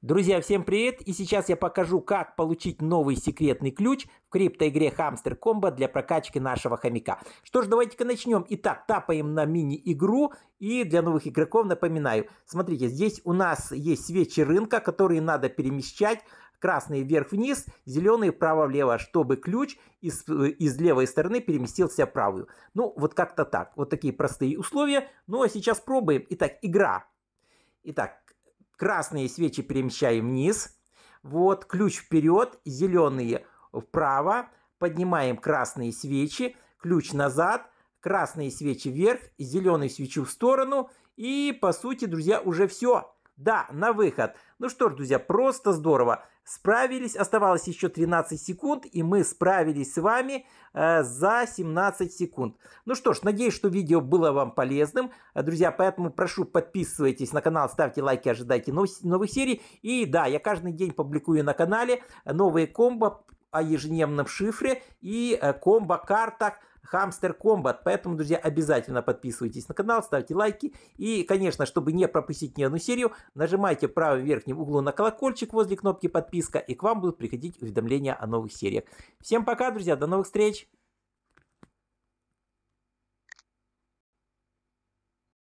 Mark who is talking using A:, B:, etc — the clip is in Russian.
A: Друзья, всем привет! И сейчас я покажу, как получить новый секретный ключ в криптоигре Hamster Combo для прокачки нашего хомяка. Что ж, давайте-ка начнем. Итак, тапаем на мини-игру. И для новых игроков напоминаю. Смотрите, здесь у нас есть свечи рынка, которые надо перемещать. Красные вверх-вниз, зеленые вправо-влево, чтобы ключ из, э, из левой стороны переместился в правую. Ну, вот как-то так. Вот такие простые условия. Ну, а сейчас пробуем. Итак, игра. Итак, красные свечи перемещаем вниз, вот, ключ вперед, зеленые вправо, поднимаем красные свечи, ключ назад, красные свечи вверх, зеленую свечу в сторону, и, по сути, друзья, уже все. Да, на выход. Ну что ж, друзья, просто здорово. Справились, оставалось еще 13 секунд, и мы справились с вами э, за 17 секунд. Ну что ж, надеюсь, что видео было вам полезным. Э, друзья, поэтому прошу, подписывайтесь на канал, ставьте лайки, ожидайте нов новых серий. И да, я каждый день публикую на канале новые комбо, о ежедневном шифре и э, комбо-картах Хамстер Комбат. Поэтому, друзья, обязательно подписывайтесь на канал, ставьте лайки. И, конечно, чтобы не пропустить ни одну серию, нажимайте в правом верхнем углу на колокольчик возле кнопки подписка, и к вам будут приходить уведомления о новых сериях. Всем пока, друзья, до новых встреч!